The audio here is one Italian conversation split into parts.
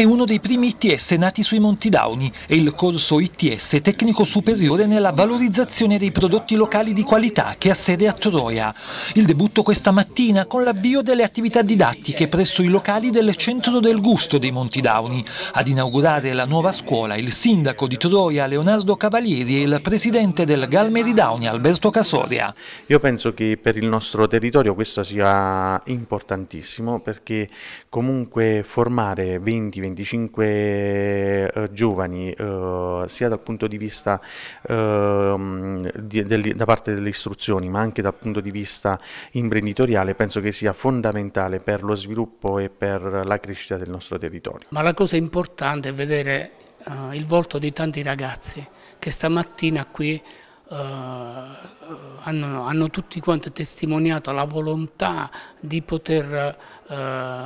È uno dei primi ITS nati sui Monti Dauni e il corso ITS tecnico superiore nella valorizzazione dei prodotti locali di qualità che ha sede a Troia. Il debutto questa mattina con l'avvio delle attività didattiche presso i locali del Centro del Gusto dei Monti Dauni. Ad inaugurare la nuova scuola il sindaco di Troia Leonardo Cavalieri e il presidente del Galmeri Dauni Alberto Casoria. Io penso che per il nostro territorio questo sia importantissimo perché comunque formare 20-25 25 eh, giovani eh, sia dal punto di vista ehm, di, del, da parte delle istruzioni ma anche dal punto di vista imprenditoriale penso che sia fondamentale per lo sviluppo e per la crescita del nostro territorio. Ma la cosa importante è vedere uh, il volto di tanti ragazzi che stamattina qui uh, hanno, hanno, tutti quanti testimoniato la volontà di poter uh,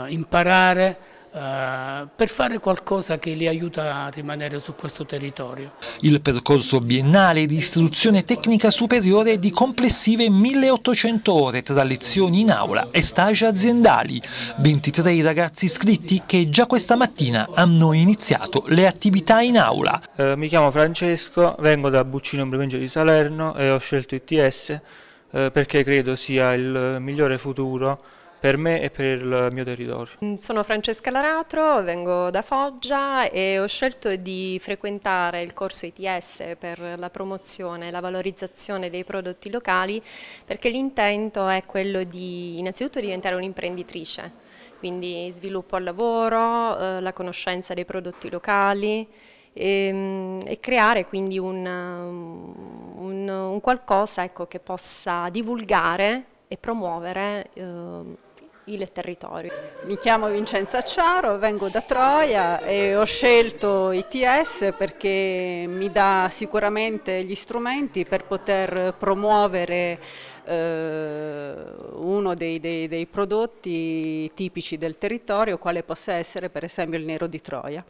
imparare eh, per fare qualcosa che li aiuta a rimanere su questo territorio. Il percorso biennale di istruzione tecnica superiore è di complessive 1800 ore tra lezioni in aula e stage aziendali, 23 ragazzi iscritti che già questa mattina hanno iniziato le attività in aula. Eh, mi chiamo Francesco, vengo da Buccino in provincia di Salerno e ho scelto ITS eh, perché credo sia il migliore futuro per me e per il mio territorio. Mm, sono Francesca Laratro, vengo da Foggia e ho scelto di frequentare il corso ITS per la promozione e la valorizzazione dei prodotti locali perché l'intento è quello di innanzitutto diventare un'imprenditrice, quindi sviluppo al lavoro, eh, la conoscenza dei prodotti locali e, ehm, e creare quindi un, um, un, un qualcosa ecco, che possa divulgare e promuovere eh, il territorio. Mi chiamo Vincenza Ciaro, vengo da Troia e ho scelto ITS perché mi dà sicuramente gli strumenti per poter promuovere eh, uno dei, dei, dei prodotti tipici del territorio, quale possa essere per esempio il nero di Troia.